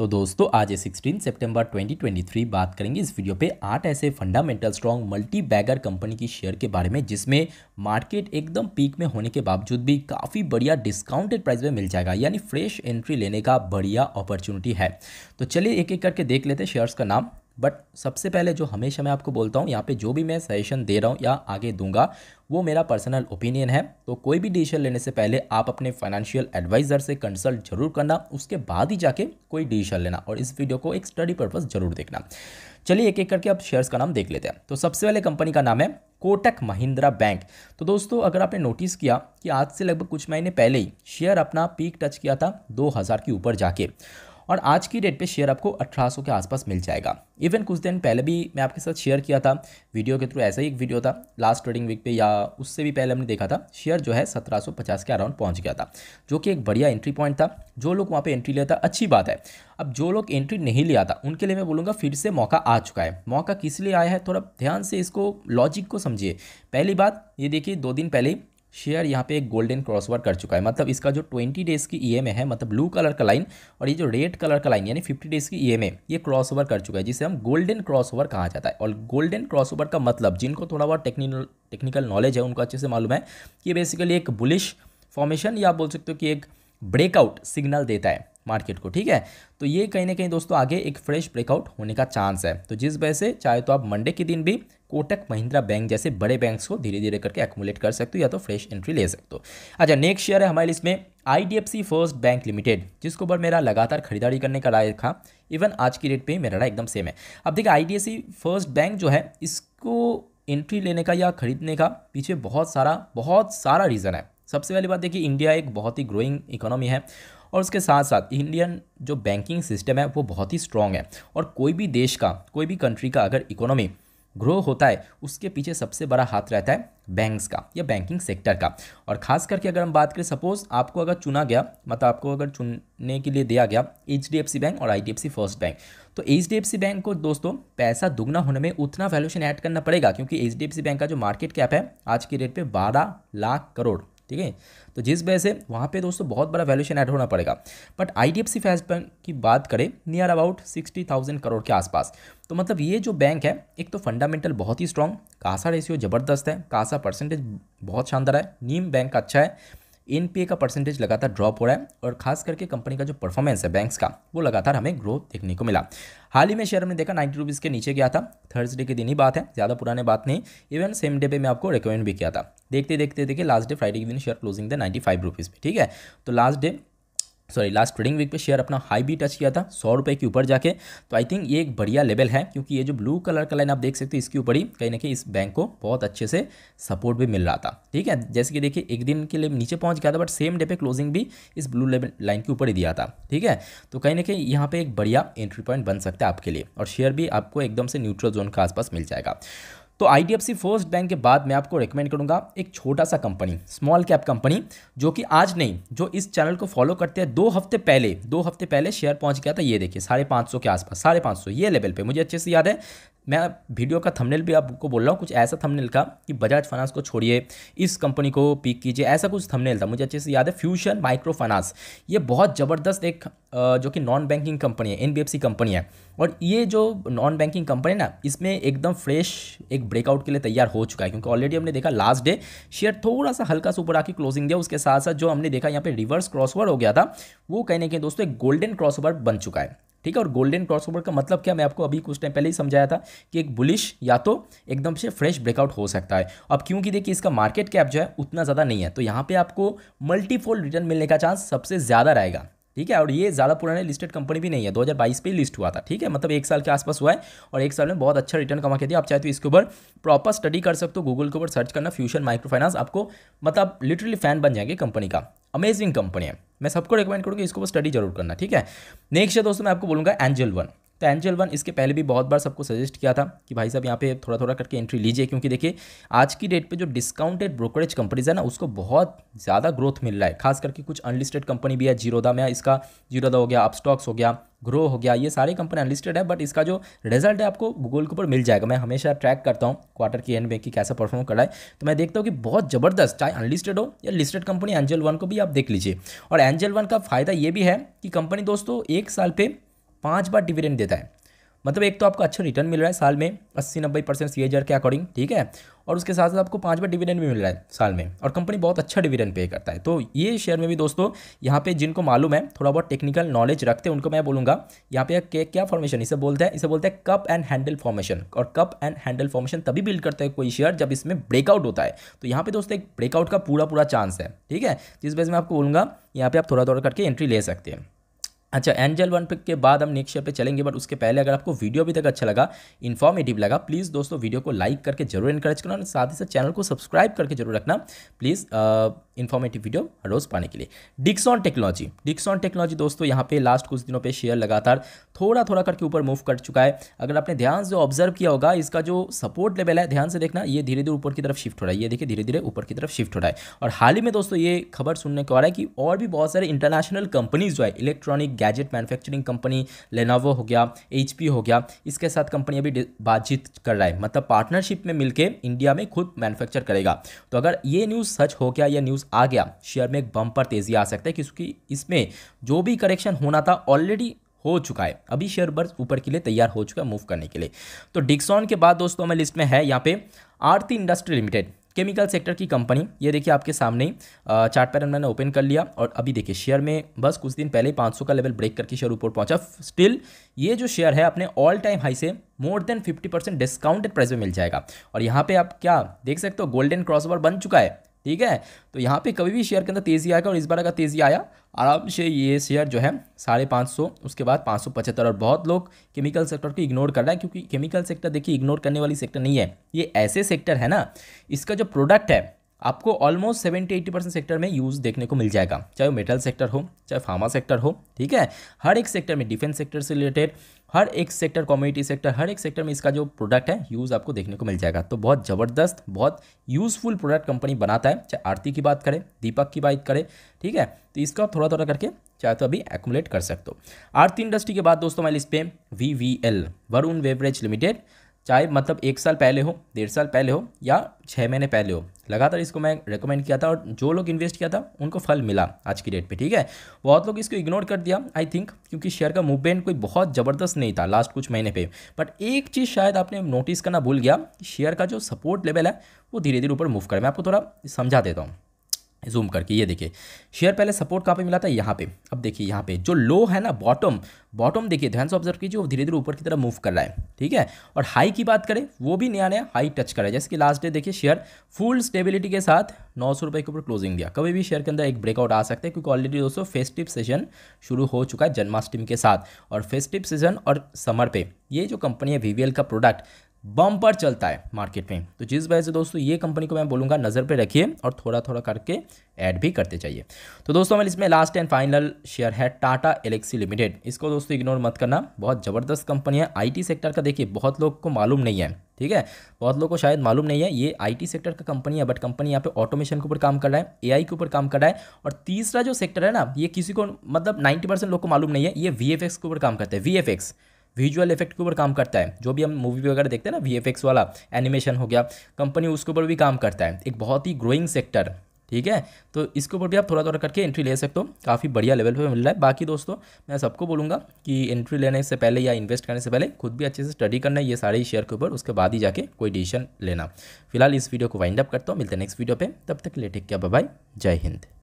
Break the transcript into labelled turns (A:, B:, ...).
A: तो दोस्तों आज ट्वेंटी सितंबर 2023 बात करेंगे इस वीडियो पे आठ ऐसे fundamental strong multibagger company की शेयर के बारे में जिसमें मार्केट एकदम पीक में होने के बावजूद भी काफ़ी बढ़िया डिस्काउंटेड प्राइस में मिल जाएगा यानी फ्रेश एंट्री लेने का बढ़िया अपॉर्चुनिटी है तो चलिए एक एक करके देख लेते हैं शेयर्स का नाम बट सबसे पहले जो हमेशा मैं आपको बोलता हूँ यहाँ पे जो भी मैं सजेशन दे रहा हूँ या आगे दूंगा वो मेरा पर्सनल ओपिनियन है तो कोई भी डिसीजन लेने से पहले आप अपने फाइनेंशियल एडवाइज़र से कंसल्ट जरूर करना उसके बाद ही जाके कोई डिसीजन लेना और इस वीडियो को एक स्टडी पर्पज़ जरूर देखना चलिए एक एक करके आप शेयर्स का नाम देख लेते हैं तो सबसे पहले कंपनी का नाम है कोटक महिंद्रा बैंक तो दोस्तों अगर आपने नोटिस किया कि आज से लगभग कुछ महीने पहले ही शेयर अपना पीक टच किया था 2000 के ऊपर जाके और आज की डेट पे शेयर आपको 1800 के आसपास मिल जाएगा इवन कुछ दिन पहले भी मैं आपके साथ शेयर किया था वीडियो के थ्रू ऐसा ही एक वीडियो था लास्ट ट्रेडिंग वीक पे या उससे भी पहले हमने देखा था शेयर जो है 1750 के अराउंड पहुंच गया था जो कि एक बढ़िया एंट्री पॉइंट था जो लोग वहाँ पर एंट्री लिया था अच्छी बात है अब जो लोग एंट्री नहीं लिया था उनके लिए मैं बोलूँगा फिर से मौका आ चुका है मौका किस लिए आया है थोड़ा ध्यान से इसको लॉजिक को समझिए पहली बात ये देखिए दो दिन पहले शेयर यहाँ पे एक गोल्डन क्रॉसवर कर चुका है मतलब इसका जो 20 डेज़ की ई e है मतलब ब्लू कलर का लाइन और ये जो रेड कलर का लाइन यानी 50 डेज़ की ई e एम ये क्रॉसओवर कर चुका है जिसे हम गोल्डन क्रॉसओवर कहा जाता है और गोल्डन क्रॉसओवर का मतलब जिनको थोड़ा बहुत टेक्निकल टेक्निकल नॉलेज है उनको अच्छे से मालूम है कि बेसिकली एक बुलिश फॉर्मेशन या बोल सकते हो कि एक ब्रेकआउट सिग्नल देता है मार्केट को ठीक है तो ये कहीं ना कहीं दोस्तों आगे एक फ्रेश ब्रेकआउट होने का चांस है तो जिस वजह से चाहे तो आप मंडे के दिन भी कोटक महिंद्रा बैंक जैसे बड़े बैंक्स को धीरे धीरे करके एकोमुलेट कर सकते हो या तो फ्रेश एंट्री ले सकते हो अच्छा नेक्स्ट शेयर है हमारे लिस्ट में आई फर्स्ट बैंक लिमिटेड जिसको ऊपर मेरा लगातार खरीदारी करने का राय था इवन आज की डेट पे मेरा राय एकदम सेम है अब देखिए आई फर्स्ट बैंक जो है इसको एंट्री लेने का या खरीदने का पीछे बहुत सारा बहुत सारा रीज़न है सबसे पहली बात देखिए इंडिया एक बहुत ही ग्रोइंग इकोनॉमी है और उसके साथ साथ इंडियन जो बैंकिंग सिस्टम है वो बहुत ही स्ट्रॉन्ग है और कोई भी देश का कोई भी कंट्री का अगर इकोनॉमी ग्रो होता है उसके पीछे सबसे बड़ा हाथ रहता है बैंक्स का या बैंकिंग सेक्टर का और ख़ास करके अगर हम बात करें सपोज़ आपको अगर चुना गया मतलब आपको अगर चुनने के लिए दिया गया एच बैंक और आई फर्स्ट बैंक तो एच बैंक को दोस्तों पैसा दुगना होने में उतना वैल्यूशन ऐड करना पड़ेगा क्योंकि एच बैंक का जो मार्केट कैप है आज के डेट पर बारह लाख करोड़ ठीक है तो जिस वजह से वहाँ पे दोस्तों बहुत बड़ा वैल्यूशन ऐड होना पड़ेगा but I D F C फैस बैंक की बात करें near about sixty thousand crore के आसपास तो मतलब ये जो बैंक है एक तो फंडामेंटल बहुत ही स्ट्रॉन्ग कासा रेशियो ज़बरदस्त है कासा परसेंटेज बहुत शानदार है नीम बैंक अच्छा है एन का परसेंटेज लगातार ड्रॉप हो रहा है और खास करके कंपनी का जो परफॉर्मेंस है बैंक्स का वो लगातार हमें ग्रोथ देखने को मिला हाल ही में शेयर हमने देखा नाइन्टी रुपीज़ के नीचे गया था थर्सडे के दिन ही बात है ज़्यादा पुराने बात नहीं इवन सेम डे पे मैं आपको रिकमेंड भी किया था देखते देखते देखिए लास्ट डे फ्राइडे के दिन शेयर क्लोजिंग था नाइन्टी फाइव रुपीज़ पर ठीक है तो last day sorry last trading week पे शेयर अपना हाई भी टच किया था सौ रुपये के ऊपर जाके तो आई थिंक ये एक बढ़िया लेवल है क्योंकि ये जो ब्लू कलर का लाइन आप देख सकते हो इसके ऊपर ही कहीं ना कहीं इस बैंक को बहुत अच्छे से सपोर्ट भी मिल रहा था ठीक है जैसे कि देखिए एक दिन के लिए नीचे पहुंच गया था बट सेम डे पे क्लोजिंग भी इस ब्लू लाइन के ऊपर ही दिया था ठीक है तो कहीं ना कहीं यहाँ पर एक बढ़िया एंट्री पॉइंट बन सकता है आपके लिए और शेयर भी आपको एकदम से न्यूट्रल जोन के आसपास मिल जाएगा तो I D F C first bank के बाद मैं आपको रिकमेंड करूँगा एक छोटा सा कंपनी स्मॉल कैप कंपनी जो कि आज नहीं जो इस चैनल को फॉलो करते हैं दो हफ्ते पहले दो हफ्ते पहले शेयर पहुँच गया था ये देखिए साढ़े पाँच सौ के आसपास साढ़े पाँच सौ ये लेवल पर मुझे अच्छे से याद है मैं वीडियो का थंबनेल भी आपको बोल रहा हूँ कुछ ऐसा थंबनेल का कि बजाज फाइनेंस को छोड़िए इस कंपनी को पिक कीजिए ऐसा कुछ थंबनेल था मुझे अच्छे से याद है फ्यूशन माइक्रो फाइनेंस ये बहुत ज़बरदस्त एक जो कि नॉन बैंकिंग कंपनी है एन कंपनी है और ये जो नॉन बैंकिंग कंपनी है ना इसमें एकदम फ्रेश एक ब्रेकआउट के लिए तैयार हो चुका है क्योंकि ऑलरेडी हमने देखा लास्ट डे शेयर थोड़ा सा हल्का ऊपर आके क्लोजिंग दिया उसके साथ साथ जो हमने देखा यहाँ पे रिवर्स क्रॉसओवर हो गया था वो कहने के दोस्तों एक गोल्डन क्रॉसओवर बन चुका है ठीक है और गोल्डन क्रॉसओवर का मतलब क्या मैं आपको अभी कुछ टाइम पहले ही समझाया था कि एक बुलिश या तो एकदम से फ्रेश ब्रेकआउट हो सकता है अब क्योंकि देखिए इसका मार्केट कैप जो है उतना ज़्यादा नहीं है तो यहाँ पे आपको मल्टीफोल्ड रिटर्न मिलने का चांस सबसे ज़्यादा रहेगा ठीक है और ये ज़्यादा पुराने लिस्टेड कंपनी भी नहीं है 2022 पे लिस्ट हुआ था ठीक है मतलब एक साल के आसपास हुआ है और एक साल में बहुत अच्छा रिटर्न कमा के दिया आप चाहे तो इसके ऊपर प्रॉपर स्टडी कर सकते हो गूगल के ऊपर सर्च करना फ्यूचर माइक्रो फाइनेंस आपको मतलब लिटरली फैन बन जाएंगे कंपनी का अमेजिंग कंपनी है मैं सबको रिकमेंड करूँगी इसको स्टडी जरूर करना ठीक है नेक्स्ट है दोस्तों मैं आपको बोलूँगा एंजल वन तो एंजल वन इसके पहले भी बहुत बार सबको सजेस्ट किया था कि भाई साहब यहाँ पे थोड़ा थोड़ा करके एंट्री लीजिए क्योंकि देखिए आज की डेट पे जो डिस्काउंटेड ब्रोकरेज कंपनीज है ना उसको बहुत ज़्यादा ग्रोथ मिल रहा है खास करके कुछ अनलिस्टेड कंपनी भी है जीरोदा में इसका जीरोदा हो गया अपस्टॉक्स हो गया ग्रो हो गया ये सारी कंपनी अनलिस्टेड है बट इसका जो रिजल्ट है आपको गूगल के ऊपर मिल जाएगा मैं हमेशा ट्रैक करता हूँ क्वार्टर की एंड में कि कैसा परफॉर्म कर रहा है तो मैं देखता हूँ कि बहुत ज़बरदस्त चाहे अनलिस्टेड हो या लिस्टेड कंपनी एंजल वन को भी आप देख लीजिए और एंजल वन का फ़ायदा ये भी है कि कंपनी दोस्तों एक साल पे पाँच बार डिविडेंड देता है मतलब एक तो आपको अच्छा रिटर्न मिल रहा है साल में अस्सी नब्बे परसेंट सी के अकॉर्डिंग ठीक है और उसके साथ साथ आपको पाँच बार डिविडेंड भी मिल रहा है साल में और कंपनी बहुत अच्छा डिविडेंड पे करता है तो ये शेयर में भी दोस्तों यहाँ पे जिनको मालूम है थोड़ा बहुत टेक्निकल नॉलेज रखते हैं उनको मैं बोलूँगा यहाँ पे क्या क्या फॉर्मेशन इसे बोलते हैं इसे बोलते हैं कप एंड हैंडल फॉर्मेशन और कप एंड हैंडल फॉर्मेशन तभी बिल्ड करता है कोई शेयर जब इसमें ब्रेकआउट होता है तो यहाँ पे दोस्तों एक ब्रेकआउट का पूरा पूरा चांस है ठीक है जिस वजह से मैं आपको बोलूँगा यहाँ पर आप थोड़ा थोड़ा करके एंट्री ले सकते हैं अच्छा एंजल वन पिक के बाद हम नेक्स्ट शेयर पे चलेंगे बट उसके पहले अगर आपको वीडियो अभी तक अच्छा लगा इन्फॉर्मेटिव लगा प्लीज़ दोस्तों वीडियो को लाइक करके जरूर इनकरेज करना और साथ ही साथ चैनल को सब्सक्राइब करके जरूर रखना प्लीज़ इन्फॉर्मेटिव वीडियो रोज़ पाने के लिए डिक्सॉन टेक्नोलॉजी डिक्सॉन टेक्नोलॉजी दोस्तों यहाँ पे लास्ट कुछ दिनों पे शेयर लगातार थोड़ा थोड़ा करके ऊपर मूव कर चुका है अगर आपने ध्यान से ऑब्जर्व किया होगा इसका जो सपोर्ट लेवल है ध्यान से देखना ये धीरे धीरे ऊपर की तरफ शिफ्ट हो रहा है ये देखिए धीरे धीरे ऊपर की तरफ शिफ्ट हो रहा है और हाल ही में दोस्तों ये खबर सुनने को आ रहा है कि और भी बहुत सारे इंटरनेशनल कंपनीज जो है electronic gadget manufacturing company Lenovo हो गया एच हो गया इसके साथ कंपनी अभी बातचीत कर रहा है मतलब पार्टनरशिप में मिलकर इंडिया में खुद मैनुफैक्चर करेगा तो अगर ये न्यूज़ सच हो गया या न्यूज़ आ गया शेयर में एक बम्पर तेज़ी आ सकता है क्योंकि इसमें जो भी करेक्शन होना था ऑलरेडी हो चुका है अभी शेयर बर्स ऊपर के लिए तैयार हो चुका है मूव करने के लिए तो डिक्सॉन के बाद दोस्तों हमें लिस्ट में है यहाँ पे Aarti industry limited chemical sector की कंपनी ये देखिए आपके सामने चार्ट पैटर्न मैंने ओपन कर लिया और अभी देखिए शेयर में बस कुछ दिन पहले 500 का लेवल ब्रेक करके शेयर ऊपर पहुंचा स्टिल ये जो शेयर है अपने ऑल टाइम हाई से more than 50 percent discounted price में मिल जाएगा और यहाँ पे आप क्या देख सकते हो गोल्डन क्रॉस बन चुका है ठीक है तो यहाँ पे कभी भी शेयर के अंदर तेज़ी आएगा और इस बार अगर तेज़ी आया आराम से ये शेयर जो है साढ़े पाँच सौ उसके बाद पाँच सौ पचहत्तर और बहुत लोग केमिकल सेक्टर को इग्नोर कर रहे हैं क्योंकि केमिकल सेक्टर देखिए इग्नोर करने वाली सेक्टर नहीं है ये ऐसे सेक्टर है ना इसका जो प्रोडक्ट है आपको almost seventy eighty percent sector में यूज़ देखने को मिल जाएगा चाहे वो मेटल सेक्टर हो चाहे फार्मा सेक्टर हो ठीक है हर एक सेक्टर में डिफेंस सेक्टर से रिलेटेड हर एक सेक्टर कम्युनिटी सेक्टर हर एक सेक्टर में इसका जो प्रोडक्ट है यूज़ आपको देखने को मिल जाएगा तो बहुत ज़बरदस्त बहुत यूज़फुल प्रोडक्ट कंपनी बनाता है चाहे आरती की बात करें दीपक की बात करें ठीक है तो इसका थोड़ा थोड़ा करके चाहे तो अभी एकुमुलेट कर सकते हो आरती इंडस्ट्री के बाद दोस्तों मैं लिस्ट पर V V L Varun beverage limited चाहे मतलब एक साल पहले हो डेढ़ साल पहले हो या छः महीने पहले हो लगातार इसको मैं रेकमेंड किया था और जो लोग इन्वेस्ट किया था उनको फल मिला आज की डेट पे ठीक है बहुत लोग इसको इग्नोर कर दिया आई थिंक क्योंकि शेयर का मूवमेंट कोई बहुत ज़बरदस्त नहीं था लास्ट कुछ महीने पे बट एक चीज़ शायद आपने नोटिस करना भूल गया शेयर का जो सपोर्ट लेवल है वो धीरे धीरे ऊपर मूव कर मैं आपको थोड़ा समझा देता हूँ जूम करके ये देखिए शेयर पहले सपोर्ट कहाँ पे मिला था यहाँ पे अब देखिए यहाँ पे जो लो है ना बॉटम बॉटम देखिए ध्यान से ऑब्जर्व कीजिए वो धीरे धीरे ऊपर की तरफ मूव कर रहा है ठीक है और हाई की बात करें वो भी नया नया हाई टच कर रहा है जैसे कि लास्ट डे देखिए शेयर फुल स्टेबिलिटी के साथ नौ सौ के ऊपर क्लोजिंग दिया कभी भी शेयर के अंदर एक ब्रेकआउट आ सकता है क्योंकि ऑलरेडी दोस्तों फेस्टिव सीजन शुरू हो चुका है जन्माष्टमी के साथ और फेस्टिव सीजन और समर पे ये जो कंपनी है वी का प्रोडक्ट बम पर चलता है मार्केट में तो जिस वजह से दोस्तों ये कंपनी को मैं बोलूँगा नज़र पे रखिए और थोड़ा थोड़ा करके ऐड भी करते जाइए तो दोस्तों हमारे इसमें लास्ट एंड फाइनल शेयर है टाटा एलेक्सी लिमिटेड इसको दोस्तों इग्नोर मत करना बहुत ज़बरदस्त कंपनी है आईटी सेक्टर का देखिए बहुत लोग को मालूम नहीं है ठीक है बहुत लोग को शायद मालूम नहीं है ये आई सेक्टर का कंपनी है बट कंपनी यहाँ पे ऑटोमेशन के ऊपर काम कर रहा है ए के ऊपर काम कर रहा है और तीसरा जो सेक्टर है ना ये किसी को मतलब नाइन्टी परसेंट लोग को मालूम नहीं है ये वी के ऊपर काम करते हैं वी विजुअल इफेक्ट के ऊपर काम करता है जो भी हम मूवी वगैरह देखते हैं ना वी वाला एनिमेशन हो गया कंपनी उसके ऊपर भी काम करता है एक बहुत ही ग्रोइंग सेक्टर ठीक है तो इसके ऊपर भी आप थोड़ा थोड़ा करके एंट्री ले सकते हो काफ़ी बढ़िया लेवल पे मिल रहा है बाकी दोस्तों मैं सबको बोलूँगा कि एंट्री लेने से पहले या इन्वेस्ट करने से पहले खुद भी अच्छे से स्टडी करना है ये सारे शेयर के ऊपर उसके बाद ही जाके कोई डिसीजन लेना फिलहाल इस वीडियो को वाइंड अप करता हूँ मिलते हैं नेक्स्ट वीडियो पर तब तक ले क्या बाय जय हिंद